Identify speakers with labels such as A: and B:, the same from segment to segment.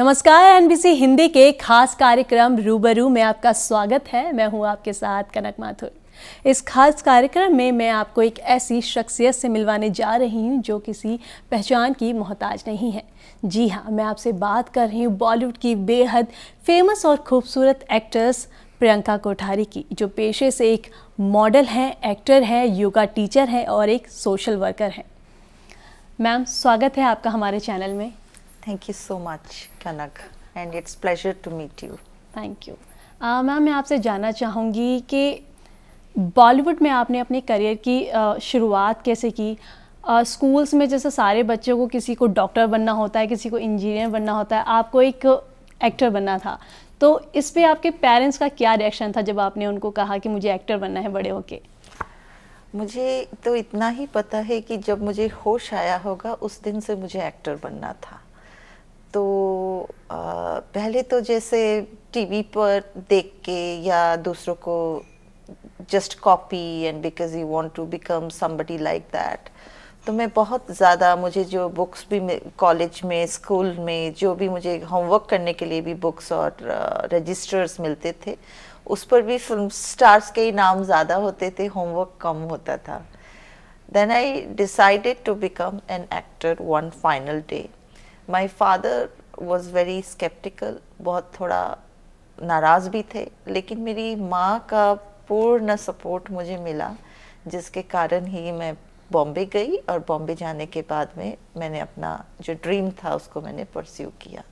A: नमस्कार एनबीसी हिंदी के खास कार्यक्रम रूबरू में आपका स्वागत है मैं हूं आपके साथ कनक माथुर इस खास कार्यक्रम में मैं आपको एक ऐसी शख्सियत से मिलवाने जा रही हूं जो किसी पहचान की मोहताज नहीं है जी हाँ मैं आपसे बात कर रही हूँ बॉलीवुड की बेहद फेमस और खूबसूरत एक्ट्रेस प्रियंका कोठारी की जो पेशे से एक मॉडल हैं एक्टर हैं योगा टीचर हैं और एक सोशल वर्कर हैं मैम स्वागत है आपका हमारे चैनल में
B: thank you so much Kanak and it's pleasure to meet you thank you
A: ma'am मैं आपसे जानना चाहूँगी कि बॉलीवुड में आपने अपने करियर की uh, शुरुआत कैसे की स्कूल्स uh, में जैसे सारे बच्चों को किसी को डॉक्टर बनना होता है किसी को इंजीनियर बनना होता है आपको एक एक्टर बनना था तो इस पे आपके पेरेंट्स का क्या रिएक्शन था जब आपने उनको कहा कि मुझे एक्टर बनना है बड़े होके
B: मुझे तो इतना ही पता है कि जब मुझे होश आया होगा उस दिन से मुझे एक्टर बनना था तो आ, पहले तो जैसे टीवी पर देख के या दूसरों को just copy and because you want to become somebody like that तो मैं बहुत ज़्यादा मुझे जो बुक्स भी कॉलेज में स्कूल में जो भी मुझे होमवर्क करने के लिए भी बुक्स और रजिस्टर्स मिलते थे उस पर भी फिल्म स्टार्स के ही नाम ज़्यादा होते थे होमवर्क कम होता था then I decided to become an actor one final day my father was very sceptical बहुत थोड़ा नाराज़ भी थे लेकिन मेरी माँ का पूर्ण सपोर्ट मुझे मिला जिसके कारण ही मैं बॉम्बे गई और बॉम्बे जाने के बाद में मैंने अपना जो ड्रीम था उसको मैंने परस्यू किया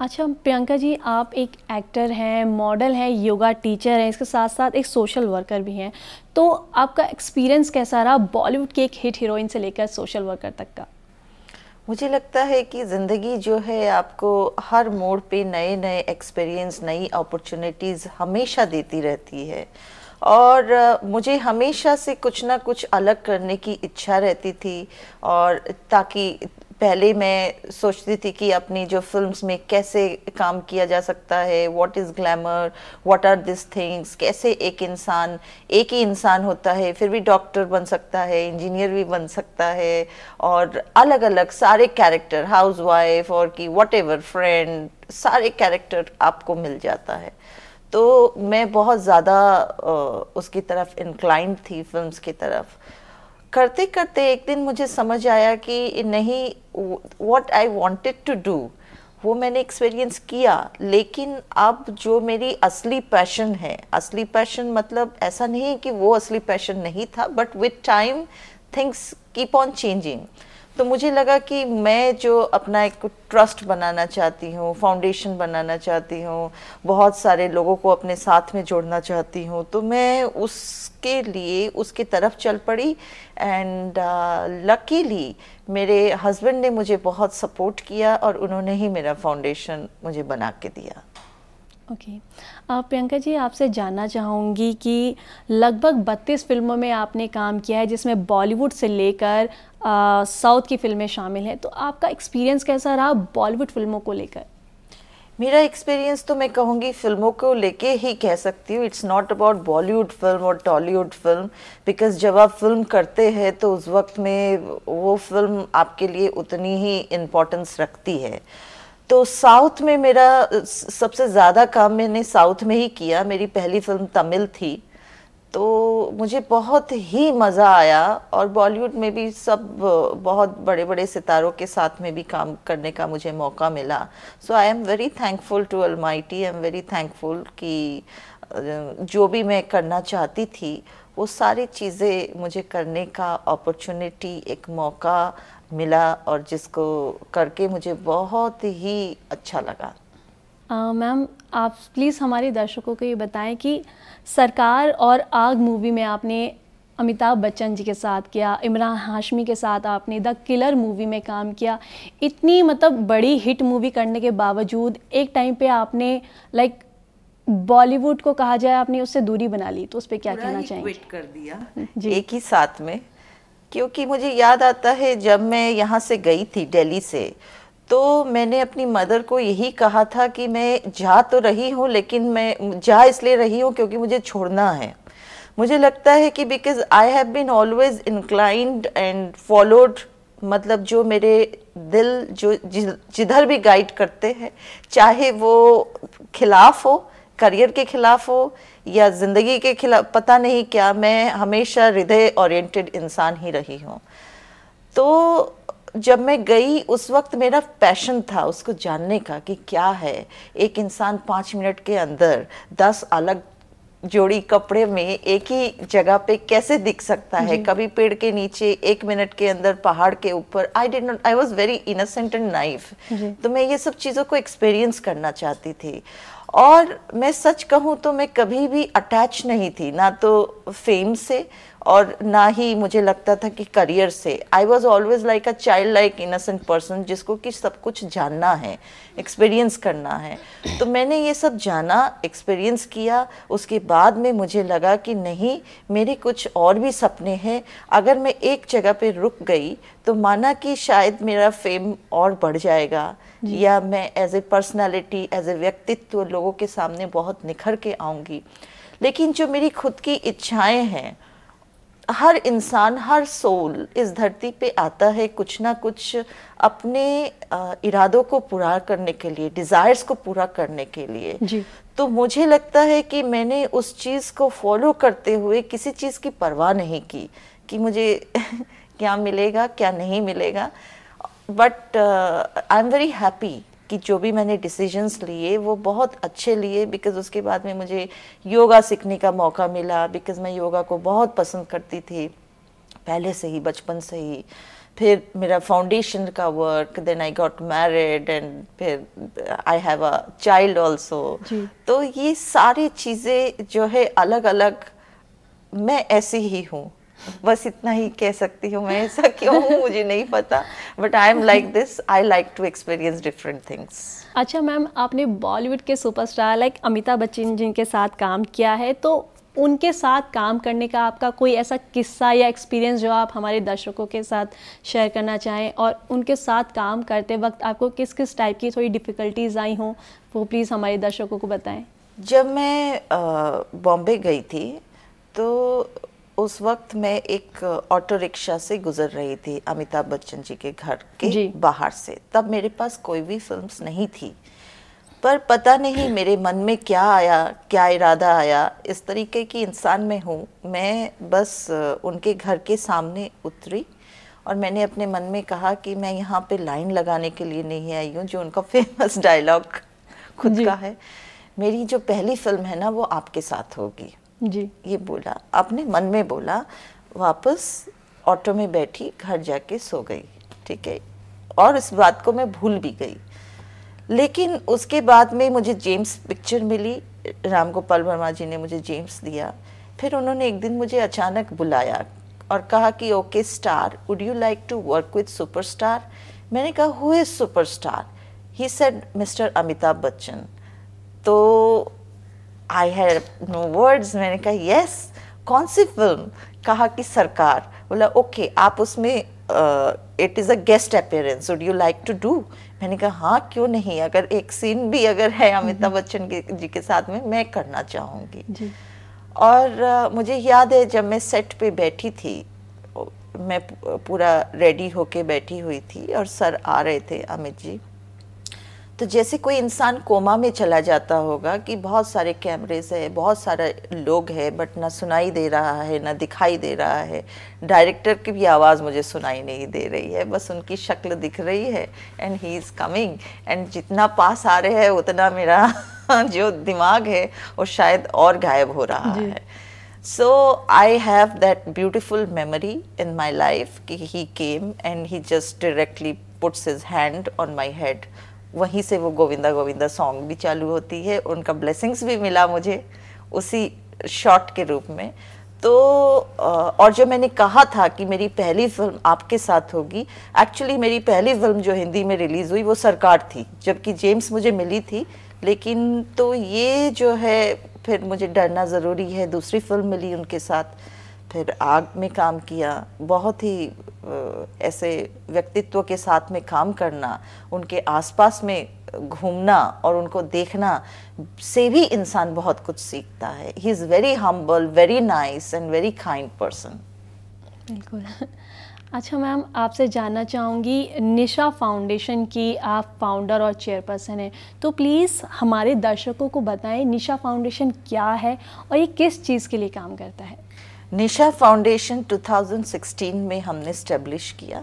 A: अच्छा प्रियंका जी आप एक एक्टर हैं मॉडल हैं योगा टीचर हैं इसके साथ साथ एक सोशल वर्कर भी हैं तो आपका एक्सपीरियंस कैसा रहा बॉलीवुड के एक हिट हीरोइन से लेकर सोशल वर्कर तक का
B: मुझे लगता है कि ज़िंदगी जो है आपको हर मोड़ पे नए नए एक्सपीरियंस नई अपॉर्चुनिटीज़ हमेशा देती रहती है और मुझे हमेशा से कुछ ना कुछ अलग करने की इच्छा रहती थी और ताकि पहले मैं सोचती थी कि अपनी जो फिल्म्स में कैसे काम किया जा सकता है what is glamour what are this things कैसे एक इंसान एक ही इंसान होता है फिर भी डॉक्टर बन सकता है इंजीनियर भी बन सकता है और अलग अलग सारे कैरेक्टर हाउस वाइफ और कि वट एवर फ्रेंड सारे कैरेक्टर आपको मिल जाता है तो मैं बहुत ज़्यादा उसकी तरफ इंक्लाइंड थी फिल्म्स की तरफ करते करते एक दिन मुझे समझ आया कि नहीं what I wanted to do वो मैंने एक्सपीरियंस किया लेकिन अब जो मेरी असली पैशन है असली पैशन मतलब ऐसा नहीं कि वो असली पैशन नहीं था but with time things keep on changing तो मुझे लगा कि मैं जो अपना एक ट्रस्ट बनाना चाहती हूँ फाउंडेशन बनाना चाहती हूँ बहुत सारे लोगों को अपने साथ में जोड़ना चाहती हूँ तो मैं उसके लिए उसकी तरफ चल पड़ी एंड लकीली uh, मेरे हस्बैंड ने मुझे बहुत सपोर्ट किया और उन्होंने ही मेरा फाउंडेशन मुझे बना के दिया
A: ओके okay. प्रियंका जी आपसे जानना चाहूँगी कि लगभग 32 फिल्मों में आपने काम किया है जिसमें बॉलीवुड से लेकर साउथ की फिल्में शामिल हैं तो आपका एक्सपीरियंस कैसा रहा बॉलीवुड फिल्मों को लेकर
B: मेरा एक्सपीरियंस तो मैं कहूँगी फिल्मों को लेके ही कह सकती हूँ it's not about Bollywood film और टॉलीवुड फिल्म बिकॉज जब आप फिल्म करते हैं तो उस वक्त में वो फिल्म आपके लिए उतनी ही इम्पोर्टेंस रखती है तो साउथ में मेरा सबसे ज़्यादा काम मैंने साउथ में ही किया मेरी पहली फिल्म तमिल थी तो मुझे बहुत ही मज़ा आया और बॉलीवुड में भी सब बहुत बड़े बड़े सितारों के साथ में भी काम करने का मुझे मौका मिला so I am very thankful to almighty I am very thankful कि जो भी मैं करना चाहती थी वो सारी चीज़ें मुझे करने का अपॉर्चुनिटी एक मौका मिला और जिसको करके मुझे बहुत ही अच्छा लगा
A: मैम uh, आप प्लीज़ हमारे दर्शकों को ये बताएं कि सरकार और आग मूवी में आपने अमिताभ बच्चन जी के साथ किया इमरान हाशमी के साथ आपने द किलर मूवी में काम किया इतनी मतलब बड़ी हिट मूवी करने के बावजूद एक टाइम पे आपने लाइक बॉलीवुड को कहा जाए आपने उससे दूरी बना ली तो उस पर क्या कहना चाहिए
B: कर दिया जी एक ही साथ में क्योंकि मुझे याद आता है जब मैं यहाँ से गई थी दिल्ली से तो मैंने अपनी मदर को यही कहा था कि मैं जा तो रही हूँ लेकिन मैं जा इसलिए रही हूँ क्योंकि मुझे छोड़ना है मुझे लगता है कि because I have been always inclined and followed मतलब जो मेरे दिल जो जिधर भी गाइड करते हैं चाहे वो खिलाफ हो करियर के खिलाफ हो या ज़िंदगी के खिलाफ पता नहीं क्या मैं हमेशा हृदय ओरिएंटेड इंसान ही रही हूँ तो जब मैं गई उस वक्त मेरा पैशन था उसको जानने का कि क्या है एक इंसान पाँच मिनट के अंदर दस अलग जोड़ी कपड़े में एक ही जगह पे कैसे दिख सकता है कभी पेड़ के नीचे एक मिनट के अंदर पहाड़ के ऊपर I did not I was very innocent and naive तो मैं ये सब चीज़ों को एक्सपीरियंस करना चाहती थी और मैं सच कहूँ तो मैं कभी भी अटैच नहीं थी ना तो फेम से और ना ही मुझे लगता था कि करियर से I was always like a child like innocent person जिसको कि सब कुछ जानना है एक्सपीरियंस करना है तो मैंने ये सब जाना एक्सपीरियंस किया उसके बाद में मुझे लगा कि नहीं मेरे कुछ और भी सपने हैं अगर मैं एक जगह पे रुक गई तो माना कि शायद मेरा फेम और बढ़ जाएगा या मैं as a personality as a व्यक्तित्व लोगों के सामने बहुत निखर के आऊँगी लेकिन जो मेरी खुद की इच्छाएं हैं हर इंसान हर सोल इस धरती पे आता है कुछ ना कुछ अपने इरादों को पूरा करने के लिए डिज़ायर्स को पूरा करने के लिए जी। तो मुझे लगता है कि मैंने उस चीज़ को फॉलो करते हुए किसी चीज़ की परवाह नहीं की कि मुझे क्या मिलेगा क्या नहीं मिलेगा but I am very happy कि जो भी मैंने डिसीजंस लिए वो बहुत अच्छे लिए बिकॉज उसके बाद में मुझे योगा सीखने का मौका मिला बिकॉज मैं योगा को बहुत पसंद करती थी पहले से ही बचपन से ही फिर मेरा फाउंडेशन का work then I got married and फिर I have a child also तो ये सारी चीज़ें जो है अलग अलग मैं ऐसी ही हूँ बस इतना ही कह सकती हूँ मैं ऐसा क्यों हूँ मुझे नहीं पता but I am like this I like to experience different things
A: अच्छा मैम आपने बॉलीवुड के सुपरस्टार लाइक अमिताभ बच्चन जिनके साथ काम किया है तो उनके साथ काम करने का आपका कोई ऐसा किस्सा या एक्सपीरियंस जो आप हमारे दर्शकों के साथ शेयर करना चाहें और उनके साथ काम करते वक्त आपको किस किस टाइप की थोड़ी डिफ़िकल्टीज आई हों वो प्लीज़ हमारे दर्शकों को बताएं
B: जब मैं बॉम्बे गई थी तो उस वक्त मैं एक ऑटो रिक्शा से गुजर रही थी अमिताभ बच्चन जी के घर के बाहर से तब मेरे पास कोई भी फिल्म नहीं थी पर पता नहीं मेरे मन में क्या आया क्या इरादा आया इस तरीके की इंसान में हूँ मैं बस उनके घर के सामने उतरी और मैंने अपने मन में कहा कि मैं यहाँ पे लाइन लगाने के लिए नहीं आई हूँ जो उनका फेमस डायलॉग खुद का है मेरी जो पहली फिल्म है ना वो आपके साथ होगी जी ये बोला आपने मन में बोला वापस ऑटो में बैठी घर जाके सो गई ठीक है और इस बात को मैं भूल भी गई लेकिन उसके बाद में मुझे जेम्स पिक्चर मिली राम गोपाल वर्मा जी ने मुझे जेम्स दिया फिर उन्होंने एक दिन मुझे अचानक बुलाया और कहा कि okay star would you like to work with superstar मैंने कहा who is superstar he said mister Amitabh Bachchan तो आई हैव नो वर्ड्स मैंने कहा यस कौन सी फिल्म कहा कि सरकार बोला ओके okay, आप उसमें it is a guest appearance would you like to do मैंने कहा हाँ क्यों नहीं अगर एक सीन भी अगर है अमिताभ हम्म। बच्चन के जी के साथ में मैं करना चाहूँगी और uh, मुझे याद है जब मैं सेट पे बैठी थी मैं पूरा रेडी होके बैठी हुई थी और सर आ रहे थे अमित जी तो जैसे कोई इंसान कोमा में चला जाता होगा कि बहुत सारे कैमरेज है बहुत सारे लोग है बट ना सुनाई दे रहा है ना दिखाई दे रहा है डायरेक्टर की भी आवाज़ मुझे सुनाई नहीं दे रही है बस उनकी शक्ल दिख रही है and he is coming and जितना पास आ रहे हैं उतना मेरा जो दिमाग है वो शायद और गायब हो रहा है so I have that beautiful memory in my life कि he came and he just directly puts his hand on my head वहीं से वो गोविंदा गोविंदा सॉन्ग भी चालू होती है उनका ब्लेसिंग्स भी मिला मुझे उसी शॉट के रूप में तो और जो मैंने कहा था कि मेरी पहली फिल्म आपके साथ होगी एक्चुअली मेरी पहली फिल्म जो हिंदी में रिलीज़ हुई वो सरकार थी जबकि जेम्स मुझे मिली थी लेकिन तो ये जो है फिर मुझे डरना ज़रूरी है दूसरी फिल्म मिली उनके साथ फिर आग में काम किया बहुत ही ऐसे व्यक्तित्व के साथ में काम करना उनके आसपास में घूमना और उनको देखना से भी इंसान बहुत कुछ सीखता है he is very humble very nice and very kind person
A: बिल्कुल अच्छा मैम आपसे जानना चाहूँगी निशा फाउंडेशन की आप फाउंडर और चेयरपर्सन हैं तो प्लीज़ हमारे दर्शकों को बताएं निशा फाउंडेशन क्या है और ये किस चीज़ के लिए काम करता है
B: निशा फाउंडेशन 2016 में हमने स्टेब्लिश किया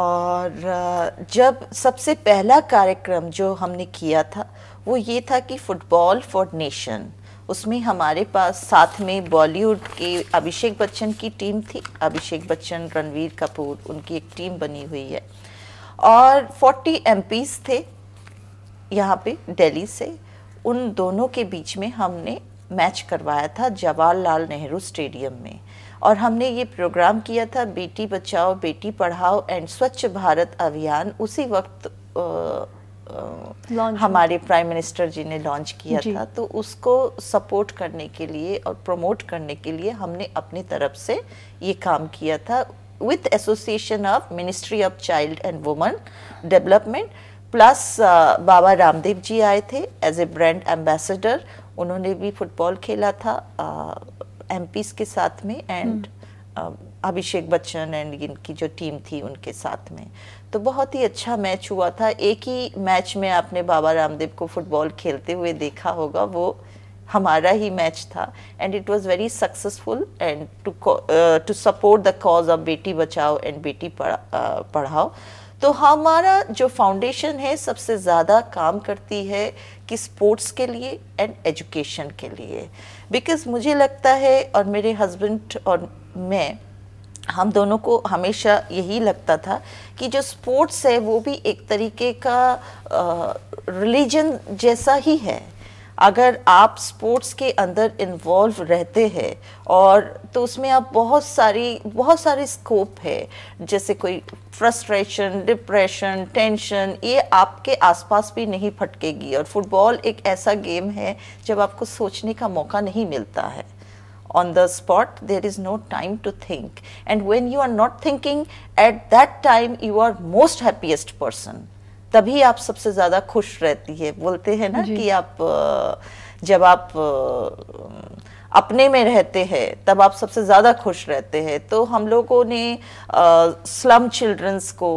B: और जब सबसे पहला कार्यक्रम जो हमने किया था वो ये था कि फुटबॉल फॉर नेशन उसमें हमारे पास साथ में बॉलीवुड के अभिषेक बच्चन की टीम थी अभिषेक बच्चन रणवीर कपूर उनकी एक टीम बनी हुई है और 40 एम थे यहाँ पे दिल्ली से उन दोनों के बीच में हमने मैच करवाया था जवाहरलाल नेहरू स्टेडियम में और हमने ये प्रोग्राम किया था बेटी बचाओ बेटी पढ़ाओ एंड स्वच्छ भारत अभियान उसी वक्त आ, आ, हमारे प्राइम मिनिस्टर जी ने लॉन्च किया था तो उसको सपोर्ट करने के लिए और प्रमोट करने के लिए हमने अपनी तरफ से ये काम किया था with association of ministry of child and woman development plus Baba Ramdev ji आए थे एज ए ब्रांड एम्बेसडर उन्होंने भी फुटबॉल खेला था एम के साथ में and hmm. Abhishek Bachchan and इनकी जो टीम थी उनके साथ में तो बहुत ही अच्छा मैच हुआ था एक ही मैच में आपने बाबा रामदेव को फुटबॉल खेलते हुए देखा होगा वो हमारा ही मैच था and it was very successful and to to support the cause of Beti Bachao and बेटी पढ़ाओ तो हमारा जो फाउंडेशन है सबसे ज़्यादा काम करती है कि स्पोर्ट्स के लिए एंड एजुकेशन के लिए बिकॉज मुझे लगता है और मेरे हस्बैंड और मैं हम दोनों को हमेशा यही लगता था कि जो स्पोर्ट्स है वो भी एक तरीके का रिलीजन जैसा ही है अगर आप स्पोर्ट्स के अंदर इन्वॉल्व रहते हैं और तो उसमें आप बहुत सारी बहुत सारे स्कोप है जैसे कोई फ्रस्ट्रेशन डिप्रेशन टेंशन ये आपके आसपास भी नहीं फटकेगी और फुटबॉल एक ऐसा गेम है जब आपको सोचने का मौका नहीं मिलता है on the spot there is no time to think and when you are not thinking at that time you are most happiest person तभी आप सबसे ज़्यादा खुश रहती है बोलते हैं ना कि आप जब आप अपने में रहते हैं तब आप सबसे ज़्यादा खुश रहते हैं तो हम लोगों ने स्लम चिल्ड्रंस को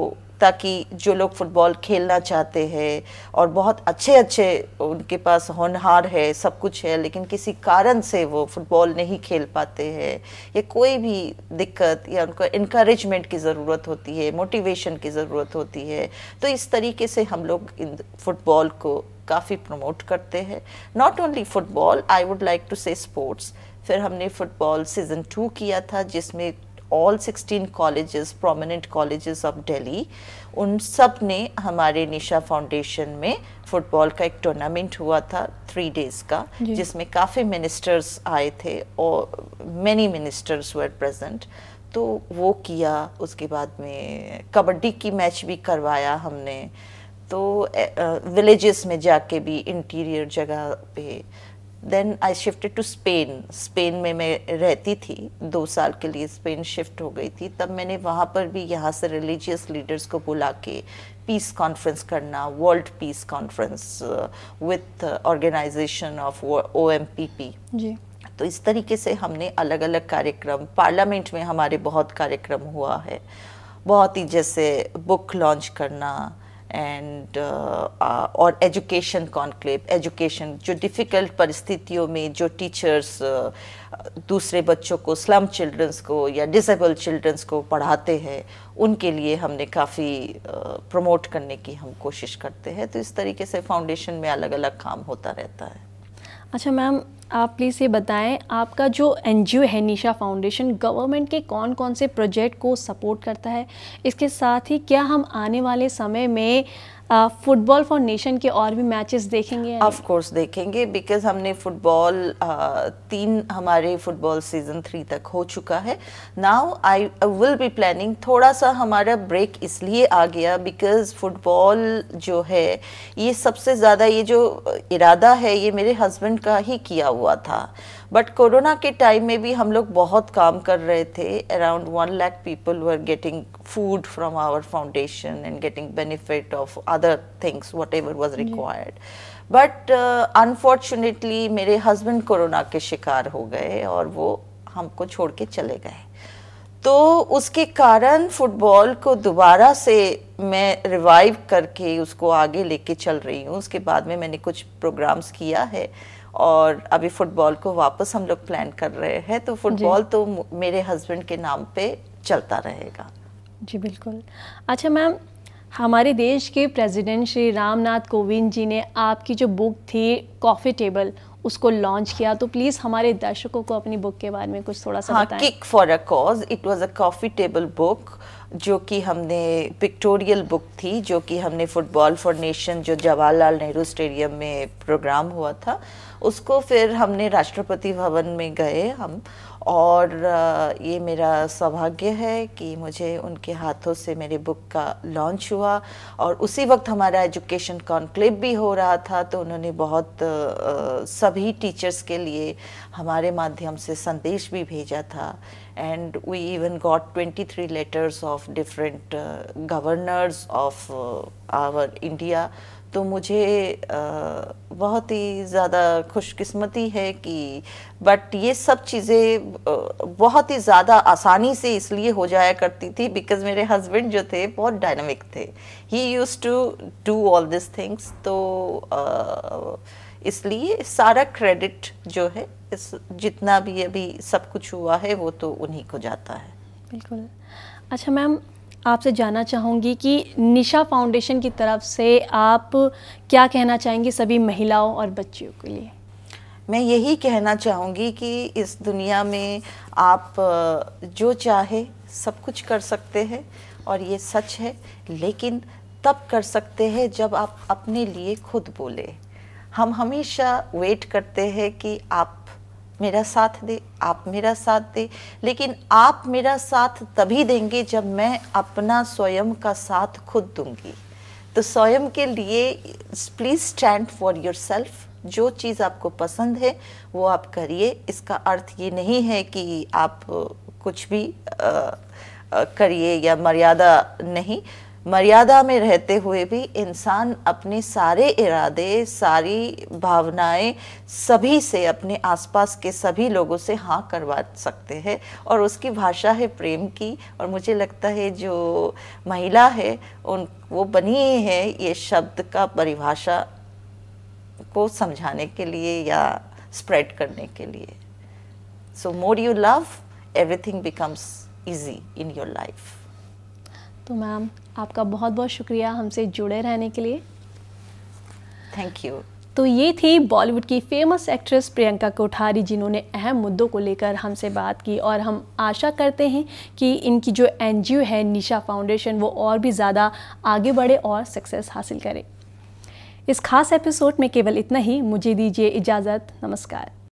B: ताकि जो लोग फुटबॉल खेलना चाहते हैं और बहुत अच्छे अच्छे उनके पास होनहार है सब कुछ है लेकिन किसी कारण से वो फुटबॉल नहीं खेल पाते हैं या कोई भी दिक्कत या उनको इनक्रेजमेंट की ज़रूरत होती है मोटिवेशन की ज़रूरत होती है तो इस तरीके से हम लोग इन फुटबॉल को काफ़ी प्रमोट करते हैं not only football I would like to say sports फिर हमने फुटबॉल सीज़न टू किया था जिसमें all 16 colleges prominent college of Delhi उन सब ने हमारे निशा फाउंडेशन में फुटबॉल का एक टूर्नामेंट हुआ था थ्री डेज का जिसमें काफ़ी मिनिस्टर्स आए थे और मैनी मिनिस्टर्स वर प्रेजेंट तो वो किया उसके बाद में कबड्डी की मैच भी करवाया हमने तो विलेजेस में जाके भी इंटीरियर जगह पे then I shifted to Spain Spain में मैं रहती थी दो साल के लिए स्पेन शिफ्ट हो गई थी तब मैंने वहाँ पर भी यहाँ से रिलीजियस लीडर्स को बुला के पीस कॉन्फ्रेंस करना world peace conference with organisation of O M P P G तो इस तरीके से हमने अलग अलग कार्यक्रम पार्लियामेंट में हमारे बहुत कार्यक्रम हुआ है बहुत ही जैसे बुक लॉन्च करना एंड और एजुकेशन कॉन्क्लेव एजुकेशन जो डिफ़िकल्ट परिस्थितियों में जो टीचर्स uh, दूसरे बच्चों को स्लम चिल्ड्रंस को या डिसेबल चिल्ड्रंस को पढ़ाते हैं उनके लिए हमने काफ़ी प्रमोट uh, करने की हम कोशिश करते हैं तो इस तरीके से फाउंडेशन में अलग अलग काम होता रहता है
A: अच्छा मैम आप प्लीज़ ये बताएं आपका जो एन है निशा फाउंडेशन गवर्नमेंट के कौन कौन से प्रोजेक्ट को सपोर्ट करता है इसके साथ ही क्या हम आने वाले समय में
B: फुटबॉल फॉर नेशन के और भी मैचेस देखेंगे ऑफ कोर्स देखेंगे बिकॉज हमने फुटबॉल uh, तीन हमारे फुटबॉल सीजन थ्री तक हो चुका है now I will be planning थोड़ा सा हमारा ब्रेक इसलिए आ गया बिकॉज फुटबॉल जो है ये सबसे ज़्यादा ये जो इरादा है ये मेरे हस्बैंड का ही किया हुआ था बट कोरोना के टाइम में भी हम लोग बहुत काम कर रहे थे around one lakh people were getting food from our foundation and getting benefit of other things whatever was required but unfortunately मेरे हस्बैंड कोरोना के शिकार हो गए और वो हमको छोड़ के चले गए तो उसके कारण फुटबॉल को दोबारा से मैं रिवाइव करके उसको आगे लेके चल रही हूँ उसके बाद में मैंने कुछ प्रोग्राम्स किया है और अभी फुटबॉल को वापस हम लोग प्लान कर रहे हैं तो फुटबॉल तो मेरे हस्बैंड के नाम पे चलता रहेगा
A: जी बिल्कुल अच्छा मैम हमारे देश के प्रेसिडेंट श्री रामनाथ कोविंद जी ने आपकी जो बुक थी कॉफ़ी टेबल उसको लॉन्च किया तो प्लीज़ हमारे दर्शकों को अपनी बुक के बारे में कुछ थोड़ा सा हाँ, बताएं kick
B: for a cause it was a coffee table book जो कि हमने पिक्टोरियल बुक थी जो कि हमने फुटबॉल फॉर नेशन जो जवाहरलाल नेहरू स्टेडियम में प्रोग्राम हुआ था उसको फिर हमने राष्ट्रपति भवन में गए हम और ये मेरा सौभाग्य है कि मुझे उनके हाथों से मेरे बुक का लॉन्च हुआ और उसी वक्त हमारा एजुकेशन कॉन्क्लेव भी हो रहा था तो उन्होंने बहुत सभी टीचर्स के लिए हमारे माध्यम से संदेश भी भेजा था and we even got 23 three letters of different governors of our India तो मुझे बहुत ही ज़्यादा खुशकिस्मती है कि बट ये सब चीज़ें बहुत ही ज़्यादा आसानी से इसलिए हो जाया करती थी बिकॉज मेरे हस्बैंड जो थे बहुत डायनामिक थे he use to do all this things तो इसलिए सारा क्रेडिट जो है इस जितना भी अभी सब कुछ हुआ है वो तो उन्हीं को जाता है
A: बिल्कुल अच्छा मैम आपसे जानना चाहूँगी कि निशा फाउंडेशन की तरफ से आप क्या कहना चाहेंगे सभी महिलाओं और बच्चियों के लिए
B: मैं यही कहना चाहूँगी कि इस दुनिया में आप जो चाहे सब कुछ कर सकते हैं और ये सच है लेकिन तब कर सकते हैं जब आप अपने लिए खुद बोले हम हमेशा वेट करते हैं कि आप मेरा साथ दे आप मेरा साथ दे लेकिन आप मेरा साथ तभी देंगे जब मैं अपना स्वयं का साथ खुद दूंगी तो स्वयं के लिए please stand for yourself जो चीज़ आपको पसंद है वो आप करिए इसका अर्थ ये नहीं है कि आप कुछ भी करिए या मर्यादा नहीं मर्यादा में रहते हुए भी इंसान अपने सारे इरादे सारी भावनाएं सभी से अपने आसपास के सभी लोगों से हाँ करवा सकते हैं और उसकी भाषा है प्रेम की और मुझे लगता है जो महिला है उन वो बनी है ये शब्द का परिभाषा को समझाने के लिए या स्प्रेड करने के लिए so more you love everything becomes easy in your life
A: तो मैम आपका बहुत बहुत शुक्रिया हमसे जुड़े रहने के लिए थैंक यू तो ये थी बॉलीवुड की फेमस एक्ट्रेस प्रियंका कोठारी जिन्होंने अहम मुद्दों को लेकर हमसे बात की और हम आशा करते हैं कि इनकी जो एन है निशा फाउंडेशन वो और भी ज़्यादा आगे बढ़े और सक्सेस हासिल करे इस खास एपिसोड में केवल इतना ही मुझे दीजिए इजाज़त नमस्कार